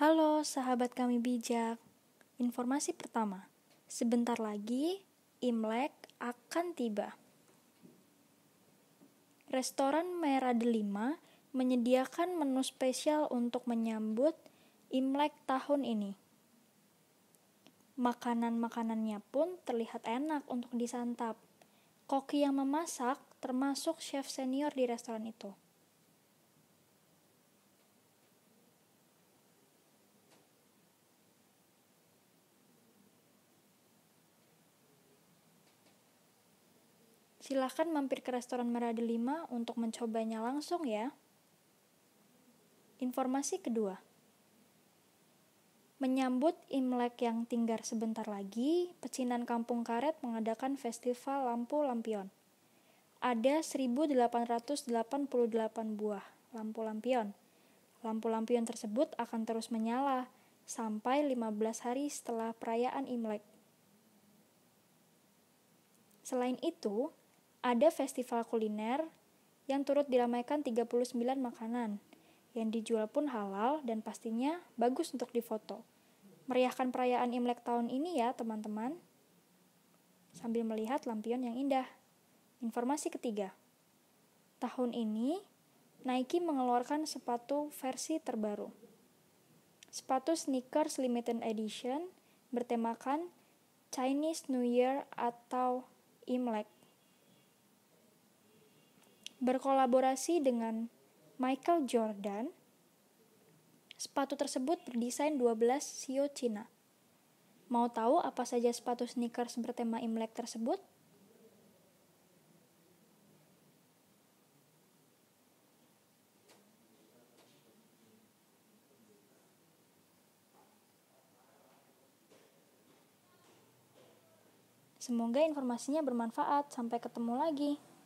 Halo sahabat kami bijak. Informasi pertama, sebentar lagi Imlek akan tiba. Restoran Merah Delima menyediakan menu spesial untuk menyambut Imlek tahun ini. Makanan-makanannya pun terlihat enak untuk disantap. Koki yang memasak termasuk chef senior di restoran itu. Silahkan mampir ke restoran merah delima untuk mencobanya langsung ya. Informasi kedua. Menyambut Imlek yang tinggal sebentar lagi, pecinan Kampung Karet mengadakan festival lampu lampion. Ada 1888 buah lampu lampion. Lampu lampion tersebut akan terus menyala sampai 15 hari setelah perayaan Imlek. Selain itu, ada festival kuliner yang turut diramaikan 39 makanan yang dijual pun halal dan pastinya bagus untuk difoto. Meriahkan perayaan Imlek tahun ini ya, teman-teman. Sambil melihat lampion yang indah. Informasi ketiga. Tahun ini Nike mengeluarkan sepatu versi terbaru. Sepatu sneakers limited edition bertemakan Chinese New Year atau Imlek Berkolaborasi dengan Michael Jordan, sepatu tersebut berdesain 12 CEO Cina. Mau tahu apa saja sepatu sneakers bertema Imlek tersebut? Semoga informasinya bermanfaat. Sampai ketemu lagi.